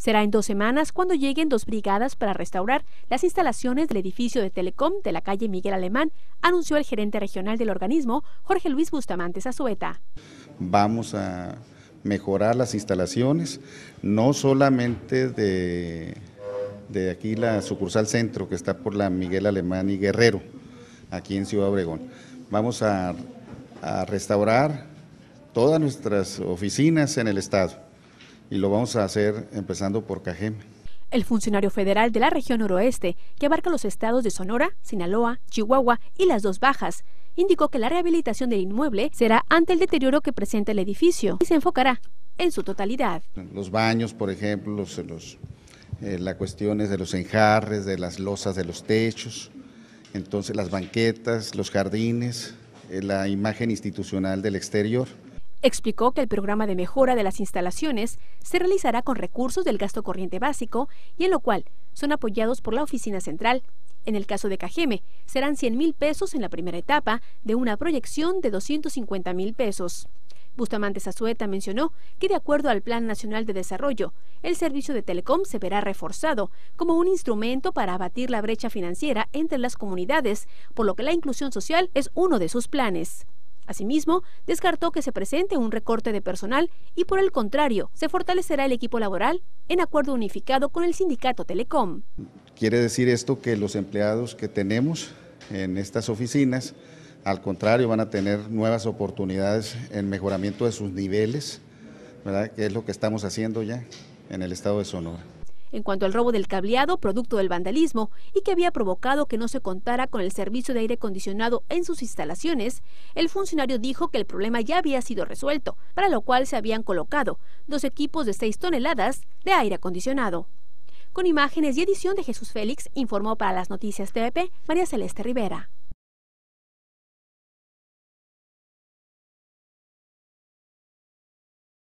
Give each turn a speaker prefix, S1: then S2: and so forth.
S1: Será en dos semanas cuando lleguen dos brigadas para restaurar las instalaciones del edificio de Telecom de la calle Miguel Alemán, anunció el gerente regional del organismo, Jorge Luis Bustamante Azueta.
S2: Vamos a mejorar las instalaciones, no solamente de, de aquí la sucursal centro que está por la Miguel Alemán y Guerrero, aquí en Ciudad Obregón. Vamos a restaurar todas nuestras oficinas en el Estado y lo vamos a hacer empezando por Cajeme.
S1: El funcionario federal de la región noroeste, que abarca los estados de Sonora, Sinaloa, Chihuahua y las dos bajas, indicó que la rehabilitación del inmueble será ante el deterioro que presenta el edificio y se enfocará en su totalidad.
S2: Los baños, por ejemplo, los, eh, la cuestión es de los enjarres, de las losas de los techos, entonces las banquetas, los jardines, eh, la imagen institucional del exterior.
S1: Explicó que el programa de mejora de las instalaciones se realizará con recursos del gasto corriente básico y en lo cual son apoyados por la oficina central. En el caso de Cajeme, serán 100 mil pesos en la primera etapa de una proyección de 250 mil pesos. Bustamante Zazueta mencionó que de acuerdo al Plan Nacional de Desarrollo, el servicio de Telecom se verá reforzado como un instrumento para abatir la brecha financiera entre las comunidades, por lo que la inclusión social es uno de sus planes. Asimismo, descartó que se presente un recorte de personal y por el contrario, se fortalecerá el equipo laboral en acuerdo unificado con el sindicato Telecom.
S2: Quiere decir esto que los empleados que tenemos en estas oficinas, al contrario, van a tener nuevas oportunidades en mejoramiento de sus niveles, que es lo que estamos haciendo ya en el estado de Sonora
S1: en cuanto al robo del cableado producto del vandalismo y que había provocado que no se contara con el servicio de aire acondicionado en sus instalaciones, el funcionario dijo que el problema ya había sido resuelto, para lo cual se habían colocado dos equipos de 6 toneladas de aire acondicionado. Con imágenes y edición de Jesús Félix, informó para las noticias TVP María Celeste Rivera.